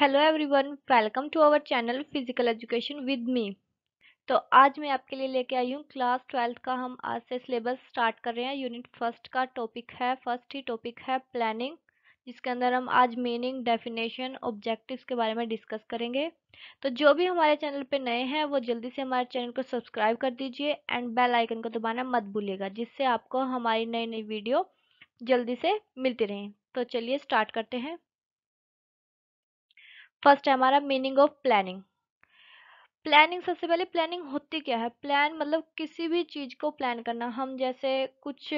hello everyone welcome to our channel physical education with me तो आज मैं आपके लिए लेके आई हूँ क्लास ट्वेल्थ का हम आज से सिलेबस स्टार्ट कर रहे हैं यूनिट फर्स्ट का टॉपिक है फर्स्ट ही टॉपिक है प्लानिंग जिसके अंदर हम आज मीनिंग डेफिनेशन ऑब्जेक्टिव्स के बारे में डिस्कस करेंगे तो जो भी हमारे चैनल पर नए हैं वो जल्दी से हमारे चैनल को सब्सक्राइब कर दीजिए एंड बेल आइकन को दबाना मत भूलिएगा जिससे आपको हमारी नई नई वीडियो जल्दी से मिलती रहें तो चलिए स्टार्ट करते हैं फर्स्ट है हमारा मीनिंग ऑफ प्लानिंग प्लानिंग सबसे पहले प्लानिंग होती क्या है प्लान मतलब किसी भी चीज़ को प्लान करना हम जैसे कुछ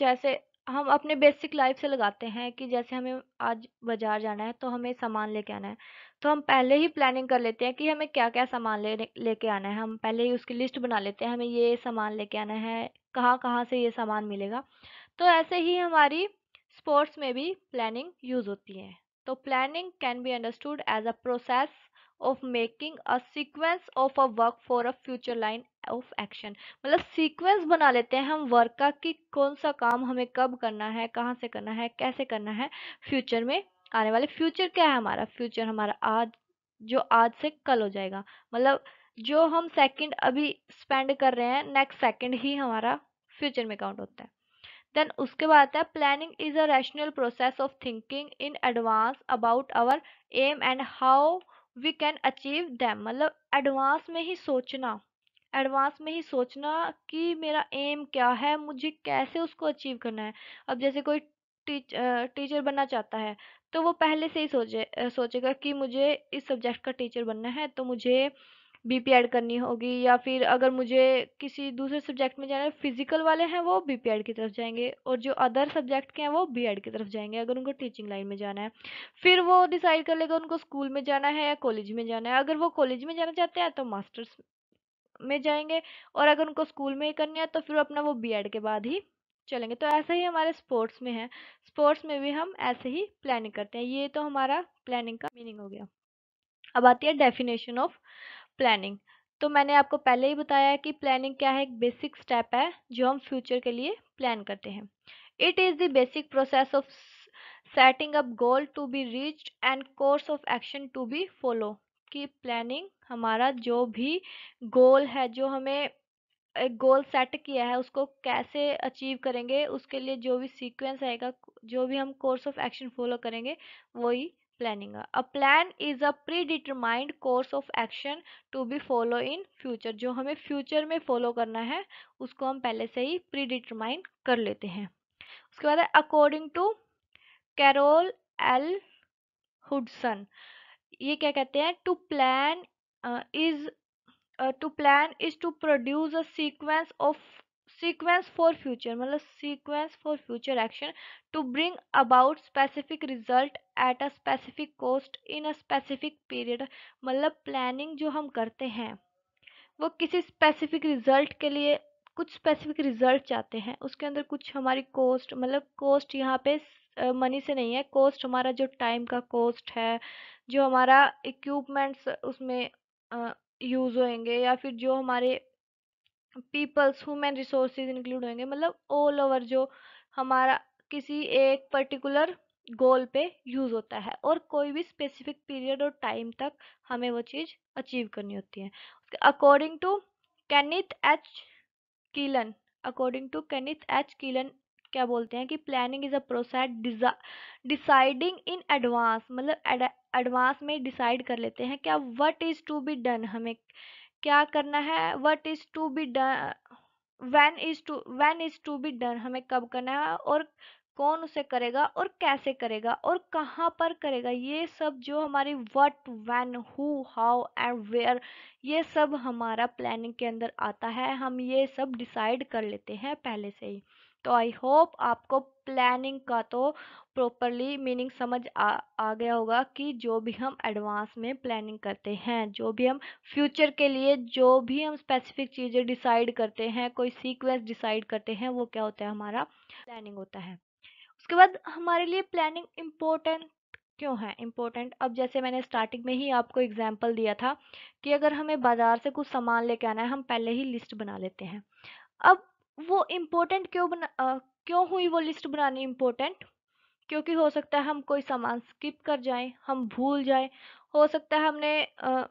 जैसे हम अपने बेसिक लाइफ से लगाते हैं कि जैसे हमें आज बाज़ार जाना है तो हमें सामान लेके आना है तो हम पहले ही प्लानिंग कर लेते हैं कि हमें क्या क्या सामान ले लेके आना है हम पहले ही उसकी लिस्ट बना लेते हैं हमें ये सामान लेके आना है कहाँ कहाँ से ये सामान मिलेगा तो ऐसे ही हमारी स्पोर्ट्स में भी प्लानिंग यूज़ होती है तो planning can be understood as a process of making a sequence of a work for a future line of action मतलब सीक्वेंस बना लेते हैं हम वर्क का कि कौन सा काम हमें कब करना है कहाँ से करना है कैसे करना है फ्यूचर में आने वाले फ्यूचर क्या है हमारा फ्यूचर हमारा आज जो आज से कल हो जाएगा मतलब जो हम सेकंड अभी स्पेंड कर रहे हैं नेक्स्ट सेकंड ही हमारा फ्यूचर में काउंट होता है देन उसके बाद आता है planning is a rational process of thinking in advance about our aim and how we can achieve them मतलब एडवांस में ही सोचना एडवांस में ही सोचना कि मेरा एम क्या है मुझे कैसे उसको अचीव करना है अब जैसे कोई टीच टीचर बनना चाहता है तो वो पहले से ही सोचे सोचेगा कि मुझे इस सब्जेक्ट का टीचर बनना है तो मुझे बीपी ऐड करनी होगी या फिर अगर मुझे किसी दूसरे सब्जेक्ट में जाना है फिजिकल वाले हैं वो बीपी ऐड की तरफ जाएंगे और जो अदर सब्जेक्ट के हैं वो बी एड की तरफ जाएंगे अगर उनको टीचिंग लाइन में जाना है फिर वो डिसाइड कर लेगा उनको स्कूल में जाना है या कॉलेज में जाना है अगर वो कॉलेज में जाना चाहते हैं तो मास्टर्स में जाएंगे और अगर उनको स्कूल में ही करनी है तो फिर अपना वो बी एड के बाद ही चलेंगे तो ऐसे ही हमारे स्पोर्ट्स में है स्पोर्ट्स में भी हम ऐसे ही प्लानिंग करते हैं ये तो हमारा प्लानिंग का मीनिंग हो गया अब आती है डेफिनेशन ऑफ प्लानिंग तो मैंने आपको पहले ही बताया कि प्लानिंग क्या है एक बेसिक स्टेप है जो हम फ्यूचर के लिए प्लान करते हैं it is the basic process of setting up goal to be reach and course of action to be follow कि प्लानिंग हमारा जो भी गोल है जो हमें एक गोल सेट किया है उसको कैसे अचीव करेंगे उसके लिए जो भी सीक्वेंस आएगा जो भी हम कोर्स ऑफ एक्शन फॉलो करेंगे वही planning a plan is a pre determined course of action to be follow in future जो हमें फ्यूचर में फॉलो करना है उसको हम पहले से ही प्री डिटरमाइंड कर लेते हैं उसके बाद according to Carol L Hudson ये क्या कहते हैं to plan is to plan is to produce a sequence of sequence for future मतलब sequence for future action to bring about specific result at a specific cost in a specific period मतलब planning जो हम करते हैं वो किसी specific result के लिए कुछ स्पेसिफिक रिजल्ट चाहते हैं उसके अंदर कुछ हमारी कॉस्ट मतलब कॉस्ट यहाँ पे मनी से नहीं है कॉस्ट हमारा जो टाइम का कॉस्ट है जो हमारा इक्विपमेंट्स उसमें यूज़ होएंगे या फिर जो हमारे पीपल्स ह्यूमन रिसोर्सेज इंक्लूड होंगे मतलब ऑल ओवर जो हमारा किसी एक पर्टिकुलर गोल पे यूज़ होता है और कोई भी स्पेसिफिक पीरियड और टाइम तक हमें वो चीज़ अचीव करनी होती है according to Kenneth H Keelan according to Kenneth H Keelan क्या बोलते हैं कि planning is a process deciding in advance मतलब एडवांस में डिसाइड कर लेते हैं क्या what is to be done हमें क्या करना है what is to be done when is to when is to be done हमें कब करना है और कौन उसे करेगा और कैसे करेगा और कहाँ पर करेगा ये सब जो हमारी what when who how and where ये सब हमारा प्लानिंग के अंदर आता है हम ये सब डिसाइड कर लेते हैं पहले से ही तो आई होप आपको प्लानिंग का तो प्रॉपरली मीनिंग समझ आ, आ गया होगा कि जो भी हम एडवांस में प्लानिंग करते हैं जो भी हम फ्यूचर के लिए जो भी हम स्पेसिफिक चीज़ें डिसाइड करते हैं कोई सीक्वेंस डिसाइड करते हैं वो क्या होता है हमारा प्लानिंग होता है उसके बाद हमारे लिए प्लानिंग इम्पोर्टेंट क्यों है इम्पोर्टेंट अब जैसे मैंने स्टार्टिंग में ही आपको एग्जाम्पल दिया था कि अगर हमें बाज़ार से कुछ सामान लेके आना है हम पहले ही लिस्ट बना लेते हैं अब वो इम्पोर्टेंट क्यों बना आ, क्यों हुई वो लिस्ट बनानी इम्पोर्टेंट क्योंकि हो सकता है हम कोई सामान स्किप कर जाएं हम भूल जाएं हो सकता है हमने आ,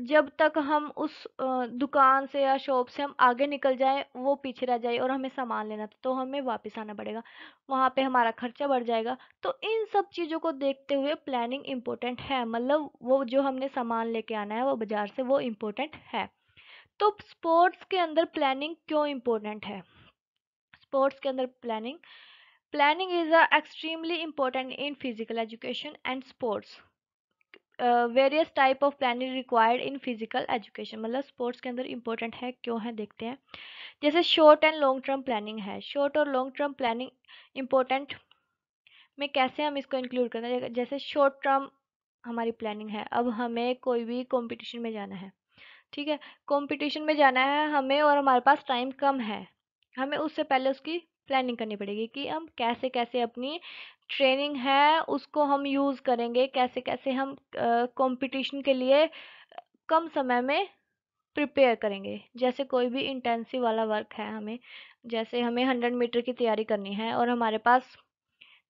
जब तक हम उस दुकान से या शॉप से हम आगे निकल जाएं वो पीछे रह जाए और हमें सामान लेना था तो हमें वापस आना पड़ेगा वहाँ पे हमारा खर्चा बढ़ जाएगा तो इन सब चीज़ों को देखते हुए प्लानिंग इम्पोर्टेंट है मतलब वो जो हमने सामान लेके आना है वो बाज़ार से वो इम्पोर्टेंट है तो स्पोर्ट्स के अंदर प्लानिंग क्यों इम्पोर्टेंट है स्पोर्ट्स के अंदर planning planning is a extremely important in physical education and sports various type of planning required in physical education मतलब स्पोर्ट्स के अंदर इम्पोर्टेंट है क्यों है देखते हैं जैसे short and long term planning है शॉर्ट और लॉन्ग टर्म प्लानिंग इम्पोर्टेंट में कैसे हम इसको इंक्लूड करते हैं जैसे शॉर्ट टर्म हमारी प्लानिंग है अब हमें कोई भी कॉम्पिटिशन में जाना है ठीक है कंपटीशन में जाना है हमें और हमारे पास टाइम कम है हमें उससे पहले उसकी प्लानिंग करनी पड़ेगी कि हम कैसे कैसे अपनी ट्रेनिंग है उसको हम यूज़ करेंगे कैसे कैसे हम कंपटीशन के लिए कम समय में प्रिपेयर करेंगे जैसे कोई भी इंटेंसिव वाला वर्क है हमें जैसे हमें हंड्रेड मीटर की तैयारी करनी है और हमारे पास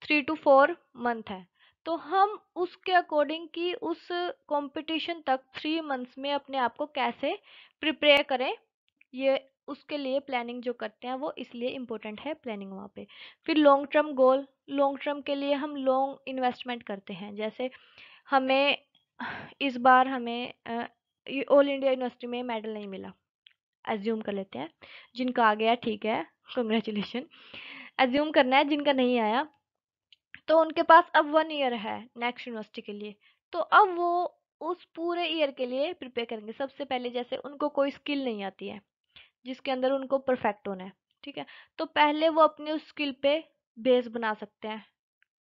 थ्री टू फोर मंथ है तो हम उसके अकॉर्डिंग कि उस कंपटीशन तक थ्री मंथ्स में अपने आप को कैसे प्रिपेयर करें ये उसके लिए प्लानिंग जो करते हैं वो इसलिए इम्पोर्टेंट है प्लानिंग वहाँ पे फिर long term goal long term के लिए हम लॉन्ग इन्वेस्टमेंट करते हैं जैसे हमें इस बार हमें ऑल इंडिया यूनिवर्सिटी में मेडल नहीं मिला एज्यूम कर लेते हैं जिनका आ गया ठीक है कंग्रेचुलेशन एज्यूम करना है जिनका नहीं आया तो उनके पास अब वन ईयर है नेक्स्ट यूनिवर्सिटी के लिए तो अब वो उस पूरे ईयर के लिए प्रिपेयर करेंगे सबसे पहले जैसे उनको कोई स्किल नहीं आती है जिसके अंदर उनको परफेक्ट होना है ठीक है तो पहले वो अपने उस स्किल पे बेस बना सकते हैं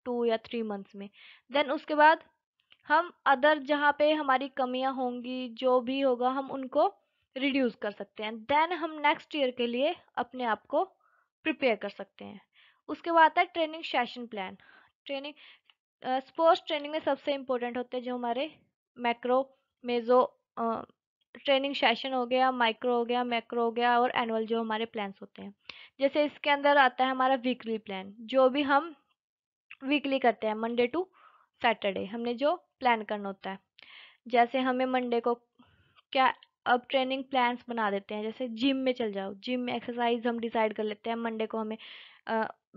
टू या थ्री मंथ्स में देन उसके बाद हम अदर जहाँ पे हमारी कमियाँ होंगी जो भी होगा हम उनको रिड्यूस कर सकते हैं देन हम नेक्स्ट ईयर के लिए अपने आप को प्रिपेयर कर सकते हैं उसके बाद आता है training session plan training sports training में सबसे इम्पोर्टेंट होते हैं जो हमारे मैक्रो मेजो ट्रेनिंग सेशन हो गया माइक्रो हो गया मैक्रो हो गया और एनुअल जो हमारे प्लान्स होते हैं जैसे इसके अंदर आता है हमारा वीकली प्लान जो भी हम वीकली करते हैं मंडे टू सैटरडे हमने जो प्लान करना होता है जैसे हमें मंडे को क्या अब ट्रेनिंग प्लान्स बना देते हैं जैसे जिम में चल जाओ जिम में एक्सरसाइज हम डिसाइड कर लेते हैं मंडे को हमें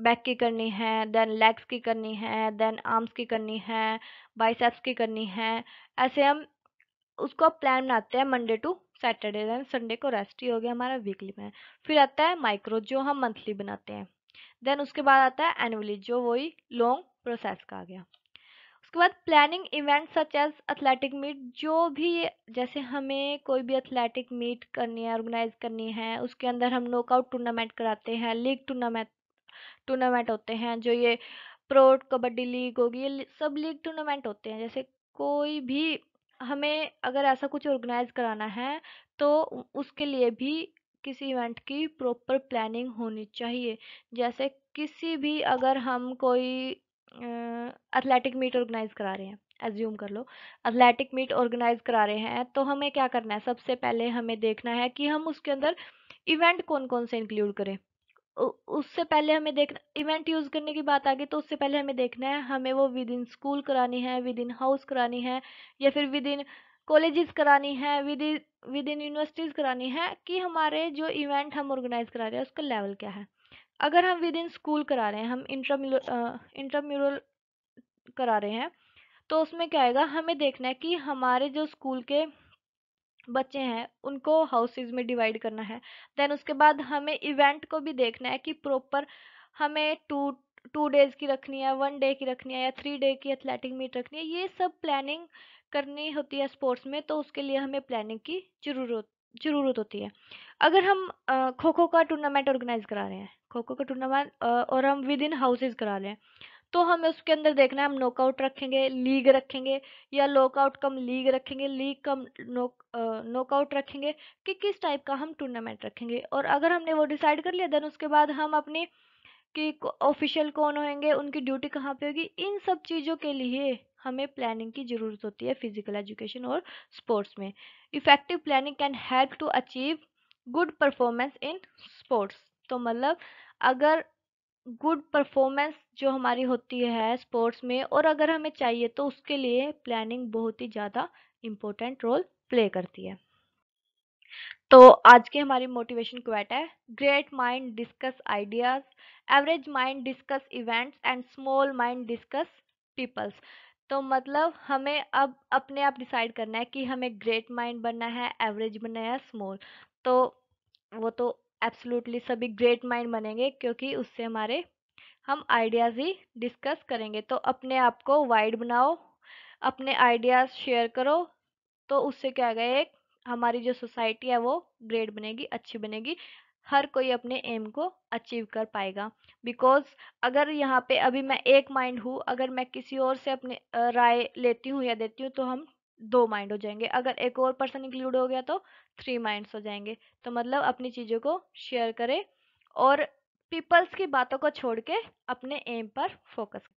बैक की करनी है देन लेग्स की करनी है देन आर्म्स की करनी है बाइसेप्स की करनी है ऐसे हम उसको प्लान बनाते हैं Monday to Saturday then Sunday को रेस्ट ही हो गया हमारा वीकली में फिर आता है माइक्रो जो हम मंथली बनाते हैं देन उसके बाद आता है एनुअली जो वही लॉन्ग प्रोसेस का आ गया उसके बाद planning event such as athletic meet जो भी जैसे हमें कोई भी एथलेटिक मीट करनी है ऑर्गेनाइज करनी है उसके अंदर हम नोकआउट टूर्नामेंट कराते हैं लीग टूर्नामेंट टूर्नामेंट होते हैं जो ये प्रो कबड्डी लीग होगी ये सब लीग टूर्नामेंट होते हैं जैसे कोई भी हमें अगर ऐसा कुछ ऑर्गेनाइज कराना है तो उसके लिए भी किसी इवेंट की प्रॉपर प्लानिंग होनी चाहिए जैसे किसी भी अगर हम कोई एथलेटिक मीट ऑर्गेनाइज करा रहे हैं एज्यूम कर लो एथलेटिक मीट ऑर्गेनाइज करा रहे हैं तो हमें क्या करना है सबसे पहले हमें देखना है कि हम उसके अंदर इवेंट कौन कौन से इंक्लूड करें उससे पहले हमें देखना इवेंट यूज़ करने की बात आ गई तो उससे पहले हमें देखना है हमें वो विद इन स्कूल करानी है विद इन हाउस करानी है या फिर विद इन कॉलेजेस करानी है within within universities करानी है कि हमारे जो इवेंट हम ऑर्गेनाइज करा रहे हैं उसका लेवल क्या है अगर हम विद इन स्कूल करा रहे हैं हम इंटरम्यूर इंटरम्यूरल करा रहे हैं तो उसमें क्या आएगा हमें देखना है कि हमारे जो स्कूल के बच्चे हैं उनको हाउसेज में डिवाइड करना है देन उसके बाद हमें इवेंट को भी देखना है कि प्रॉपर हमें टू टू डेज़ की रखनी है वन डे की रखनी है या थ्री डे की एथलेटिक मीट रखनी है ये सब प्लानिंग करनी होती है स्पोर्ट्स में तो उसके लिए हमें प्लानिंग की जरूरत जरूरत होती है अगर हम खो खो का टूर्नामेंट ऑर्गेनाइज करा रहे हैं खो खो का टूर्नामेंट और हम विद इन हाउसेज करा रहे हैं तो हमें उसके अंदर देखना है हम नॉकआउट रखेंगे लीग रखेंगे या लॉकआउट कम लीग रखेंगे लीग कम नॉकआउट रखेंगे कि किस टाइप का हम टूर्नामेंट रखेंगे और अगर हमने वो डिसाइड कर लिया देन उसके बाद हम अपनी कि ऑफिशियल कौन होंगे उनकी ड्यूटी कहाँ पे होगी इन सब चीज़ों के लिए हमें प्लानिंग की ज़रूरत होती है फिजिकल एजुकेशन और स्पोर्ट्स में effective planning can help to achieve good performance in sports तो मतलब अगर गुड परफॉर्मेंस जो हमारी होती है स्पोर्ट्स में और अगर हमें चाहिए तो उसके लिए प्लानिंग बहुत ही ज़्यादा इम्पोर्टेंट रोल प्ले करती है तो आज की हमारी मोटिवेशन क्वेट है great mind discuss ideas average mind discuss events and small mind discuss peoples तो मतलब हमें अब अपने आप डिसाइड करना है कि हमें ग्रेट माइंड बनना है एवरेज बनना है स्मॉल तो वो तो एब्सोल्युटली सभी ग्रेट माइंड बनेंगे क्योंकि उससे हमारे हम आइडियाज़ ही डिस्कस करेंगे तो अपने आप को वाइड बनाओ अपने आइडियाज़ शेयर करो तो उससे क्या गया एक हमारी जो सोसाइटी है वो ग्रेट बनेगी अच्छी बनेगी हर कोई अपने एम को अचीव कर पाएगा बिकॉज अगर यहाँ पे अभी मैं एक माइंड हूँ अगर मैं किसी और से अपने राय लेती हूँ या देती हूँ तो हम दो माइंड हो जाएंगे अगर एक और पर्सन इंक्लूड हो गया तो थ्री माइंड्स हो जाएंगे तो मतलब अपनी चीज़ों को शेयर करें और पीपल्स की बातों को छोड़ के अपने एम पर फोकस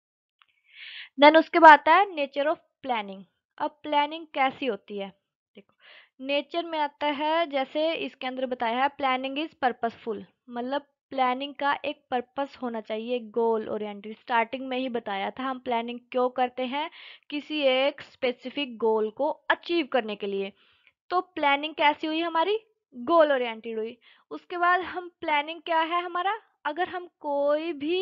देन उसके बाद आता है नेचर ऑफ प्लानिंग अब प्लानिंग कैसी होती है देखो नेचर में आता है जैसे इसके अंदर बताया है प्लानिंग इज पर्पसफुल मतलब प्लानिंग का एक पर्पस होना चाहिए गोल ओरिएंटेड स्टार्टिंग में ही बताया था हम प्लानिंग क्यों करते हैं किसी एक स्पेसिफिक गोल को अचीव करने के लिए तो प्लानिंग कैसी हुई हमारी गोल ओरिएंटेड हुई उसके बाद हम प्लानिंग क्या है हमारा अगर हम कोई भी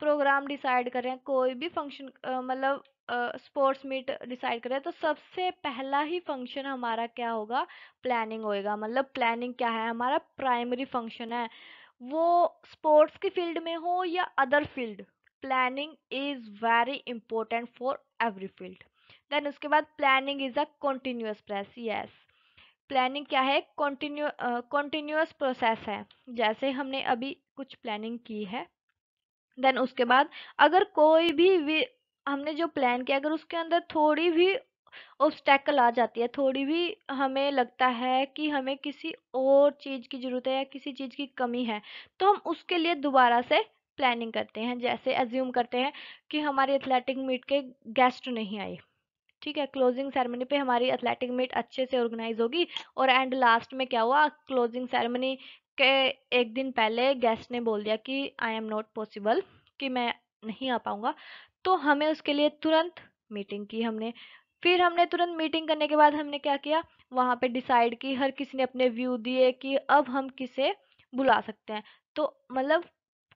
प्रोग्राम डिसाइड करें कोई भी फंक्शन मतलब स्पोर्ट्स मीट डिसाइड करें तो सबसे पहला ही फंक्शन हमारा क्या होगा प्लानिंग होएगा मतलब प्लानिंग क्या है हमारा प्राइमरी फंक्शन है वो स्पोर्ट्स की फील्ड में हो या other field planning is very important for every field then उसके बाद planning is a continuous process yes planning क्या है कॉन्टीन्यू कॉन्टीन्यूस प्रोसेस है जैसे हमने अभी कुछ प्लानिंग की है देन उसके बाद अगर कोई भी हमने जो प्लान किया अगर उसके अंदर थोड़ी भी ऑब्स्टेकल आ जाती है थोड़ी भी हमें लगता है कि हमें किसी और चीज़ की ज़रूरत है या किसी चीज़ की कमी है तो हम उसके लिए दोबारा से प्लानिंग करते हैं जैसे एज्यूम करते हैं कि हमारी एथलेटिक मीट के गेस्ट नहीं आए ठीक है क्लोजिंग सेरेमनी पे हमारी एथलेटिक मीट अच्छे से ऑर्गेनाइज होगी और एंड लास्ट में क्या हुआ क्लोजिंग सेरेमनी के एक दिन पहले गेस्ट ने बोल दिया कि आई एम नॉट पॉसिबल कि मैं नहीं आ पाऊँगा तो हमें उसके लिए तुरंत मीटिंग की हमने फिर हमने तुरंत मीटिंग करने के बाद हमने क्या किया वहाँ पे डिसाइड की हर किसी ने अपने व्यू दिए कि अब हम किसे बुला सकते हैं तो मतलब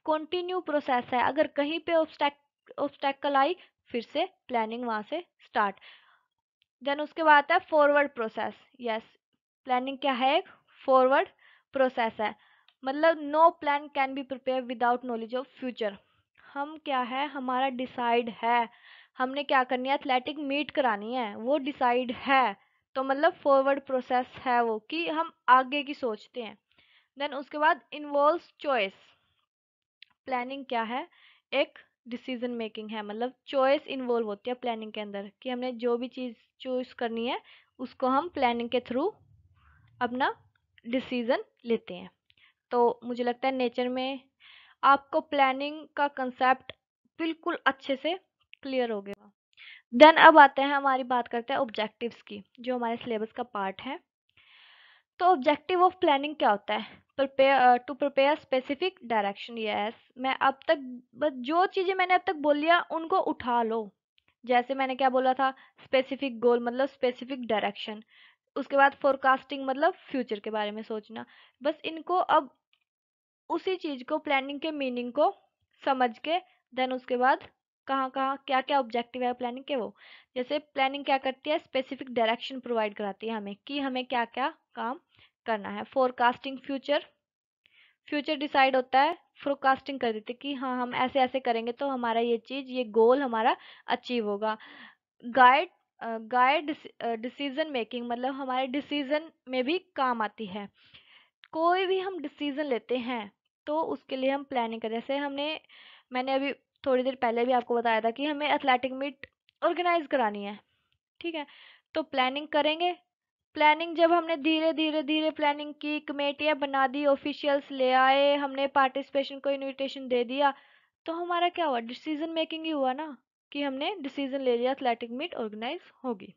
कंटिन्यू प्रोसेस है अगर कहीं पे ऑब्स्टैक ऑब्स्टैकल आई फिर से प्लानिंग वहाँ से स्टार्ट देन उसके बाद है फॉरवर्ड प्रोसेस यस प्लानिंग क्या है एक फॉरवर्ड प्रोसेस है मतलब no plan can be prepare without knowledge of future हम क्या है हमारा डिसाइड है हमने क्या करनी है एथलेटिक मीट करानी है वो डिसाइड है तो मतलब फॉरवर्ड प्रोसेस है वो कि हम आगे की सोचते हैं देन उसके बाद इन्वॉल्व चॉइस प्लानिंग क्या है एक डिसीजन मेकिंग है मतलब चॉइस इन्वॉल्व होती है प्लानिंग के अंदर कि हमने जो भी चीज़ चूज करनी है उसको हम प्लानिंग के थ्रू अपना डिसीज़न लेते हैं तो मुझे लगता है नेचर में आपको प्लानिंग का कंसेप्ट बिल्कुल अच्छे से क्लियर हो गया देन अब आते हैं हमारी बात करते हैं ऑब्जेक्टिव्स की जो हमारे सिलेबस का पार्ट है तो ऑब्जेक्टिव ऑफ प्लानिंग क्या होता है prepare to prepare specific direction yes मैं अब तक बस जो चीज़ें मैंने अब तक बोलिया उनको उठा लो जैसे मैंने क्या बोला था स्पेसिफिक गोल मतलब स्पेसिफिक डायरेक्शन उसके बाद फोरकास्टिंग मतलब फ्यूचर के बारे में सोचना बस इनको अब उसी चीज़ को प्लानिंग के मीनिंग को समझ के देन उसके बाद कहाँ कहाँ क्या क्या ऑब्जेक्टिव है प्लानिंग के वो जैसे प्लानिंग क्या करती है स्पेसिफिक डायरेक्शन प्रोवाइड कराती है हमें कि हमें क्या क्या काम करना है फोरकास्टिंग फ्यूचर फ्यूचर डिसाइड होता है फोरकास्टिंग कर है कि हाँ हम ऐसे ऐसे करेंगे तो हमारा ये चीज़ ये गोल हमारा अचीव होगा गाइड गाइड डिसीजन मेकिंग मतलब हमारे डिसीजन में भी काम आती है कोई भी हम डिसीजन लेते हैं तो उसके लिए हम प्लानिंग करें जैसे हमने मैंने अभी थोड़ी देर पहले भी आपको बताया था कि हमें एथलेटिक मीट ऑर्गेनाइज करानी है ठीक है तो प्लानिंग करेंगे प्लानिंग जब हमने धीरे धीरे धीरे प्लानिंग की कमेटियाँ बना दी ऑफिशियल्स ले आए हमने पार्टिसिपेशन को इनविटेशन दे दिया तो हमारा क्या हुआ डिसीजन मेकिंग ही हुआ ना कि हमने डिसीजन ले लिया एथलेटिक मीट ऑर्गेनाइज होगी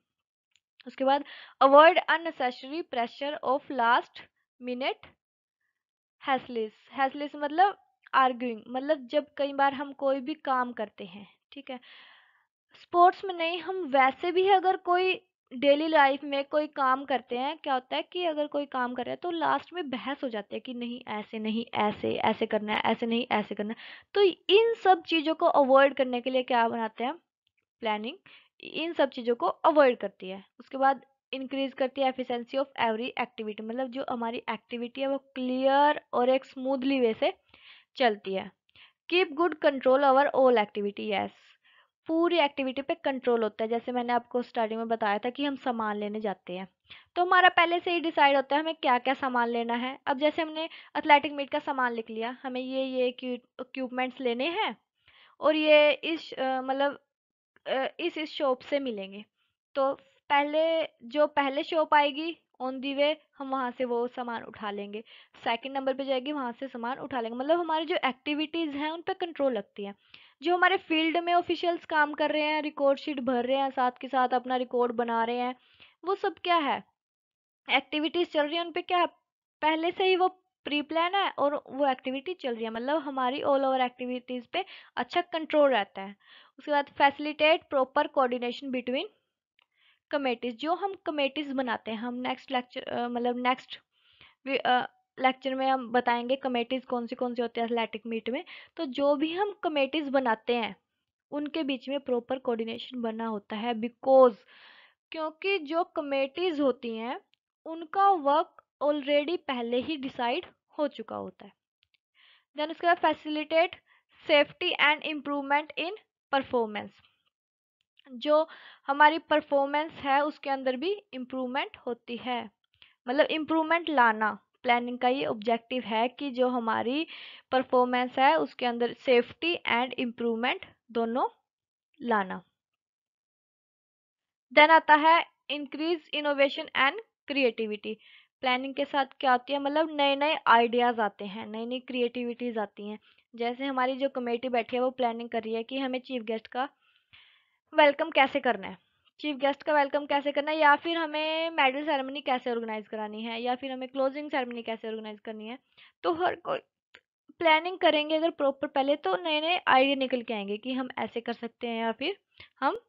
उसके बाद avoid unnecessary pressure of last minute hassles hassles मतलब आर्ग्यूइंग मतलब जब कई बार हम कोई भी काम करते हैं ठीक है स्पोर्ट्स में नहीं हम वैसे भी अगर कोई डेली लाइफ में कोई काम करते हैं क्या होता है कि अगर कोई काम कर रहा है तो लास्ट में बहस हो जाती है कि नहीं ऐसे नहीं ऐसे ऐसे करना है ऐसे नहीं ऐसे करना है तो इन सब चीज़ों को अवॉइड करने के लिए क्या बनाते हैं प्लानिंग इन सब चीज़ों को अवॉइड करती है उसके बाद इंक्रीज करती है एफिशेंसी ऑफ एवरी एक्टिविटी मतलब जो हमारी एक्टिविटी है वो क्लियर और एक स्मूथली वे से चलती है keep good control over all activity yes पूरी एक्टिविटी पे कंट्रोल होता है जैसे मैंने आपको स्टार्टिंग में बताया था कि हम सामान लेने जाते हैं तो हमारा पहले से ही डिसाइड होता है हमें क्या क्या सामान लेना है अब जैसे हमने एथलेटिक मीट का सामान लिख लिया हमें ये ये इक्वमेंट्स लेने हैं और ये इस मतलब इस इस शॉप से मिलेंगे तो पहले जो पहले शॉप आएगी ऑन दी वे हम वहाँ से वो सामान उठा लेंगे सेकंड नंबर पे जाएगी वहाँ से सामान उठा लेंगे मतलब हमारी जो एक्टिविटीज़ हैं उन पर कंट्रोल लगती है जो हमारे फील्ड में ऑफिशियल्स काम कर रहे हैं रिकॉर्ड शीट भर रहे हैं साथ के साथ अपना रिकॉर्ड बना रहे हैं वो सब क्या है एक्टिविटीज़ चल रही हैं उन पर क्या है पहले से ही वो प्री प्लान है और वो एक्टिविटी चल रही है मतलब हमारी ऑल ओवर एक्टिविटीज़ पे अच्छा कंट्रोल रहता है उसके बाद facilitate proper coordination between committees जो हम कमेटीज बनाते हैं हम नेक्स्ट लेक्चर मतलब नेक्स्ट लेक्चर में हम बताएंगे कमेटीज़ कौन सी कौन सी होती है एथलेटिक मीट में तो जो भी हम कमेटीज़ बनाते हैं उनके बीच में प्रॉपर कोऑर्डिनेशन बना होता है बिकॉज क्योंकि जो कमेटीज़ होती हैं उनका वर्क ऑलरेडी पहले ही डिसाइड हो चुका होता है देन उसके बाद facilitate safety and improvement in performance जो हमारी परफॉर्मेंस है उसके अंदर भी इम्प्रूवमेंट होती है मतलब इम्प्रूवमेंट लाना प्लानिंग का ये ऑब्जेक्टिव है कि जो हमारी परफॉर्मेंस है उसके अंदर सेफ्टी एंड इम्प्रूवमेंट दोनों लाना देन आता है increase innovation and creativity planning के साथ क्या होती है मतलब नए नए आइडियाज़ आते हैं नई नई क्रिएटिविटीज़ आती हैं जैसे हमारी जो कमेटी बैठी है वो प्लानिंग कर रही है कि हमें चीफ गेस्ट का वेलकम कैसे करना है चीफ गेस्ट का वेलकम कैसे करना है या फिर हमें मेडल सेरेमनी कैसे ऑर्गेनाइज करानी है या फिर हमें क्लोजिंग सेरेमनी कैसे ऑर्गेनाइज करनी है तो हर कोई प्लानिंग करेंगे अगर प्रॉपर पहले तो नए नए आइडिया निकल के आएंगे कि हम ऐसे कर सकते हैं या फिर हम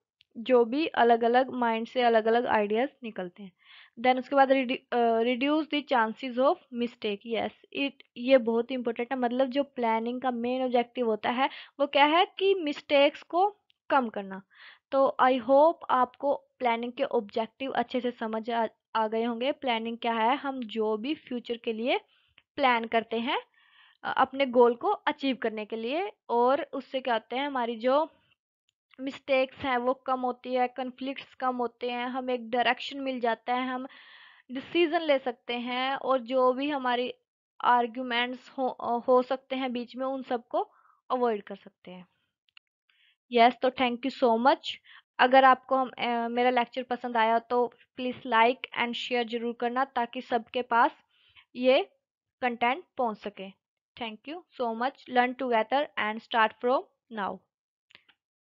जो भी अलग अलग माइंड से अलग अलग आइडियाज निकलते हैं देन उसके बाद reduce the chances of mistake yes it ये बहुत इंपॉर्टेंट है मतलब जो प्लानिंग का मेन ऑब्जेक्टिव होता है वो क्या है कि मिस्टेक्स को कम करना तो आई होप आपको प्लानिंग के ऑब्जेक्टिव अच्छे से समझ आ, आ गए होंगे प्लानिंग क्या है हम जो भी फ्यूचर के लिए प्लान करते हैं अपने गोल को अचीव करने के लिए और उससे क्या होते हैं हमारी जो मिस्टेक्स हैं वो कम होती है कन्फ्लिक्ट्स कम होते हैं हम एक डायरेक्शन मिल जाता है हम डिसीज़न ले सकते हैं और जो भी हमारी आर्ग्यूमेंट्स हो हो सकते हैं बीच में उन सबको अवॉइड कर सकते हैं यस तो थैंक यू सो मच अगर आपको हम ए, मेरा लेक्चर पसंद आया तो प्लीज़ लाइक एंड शेयर ज़रूर करना ताकि सबके पास ये कंटेंट पहुंच सके thank you so much learn together and start from now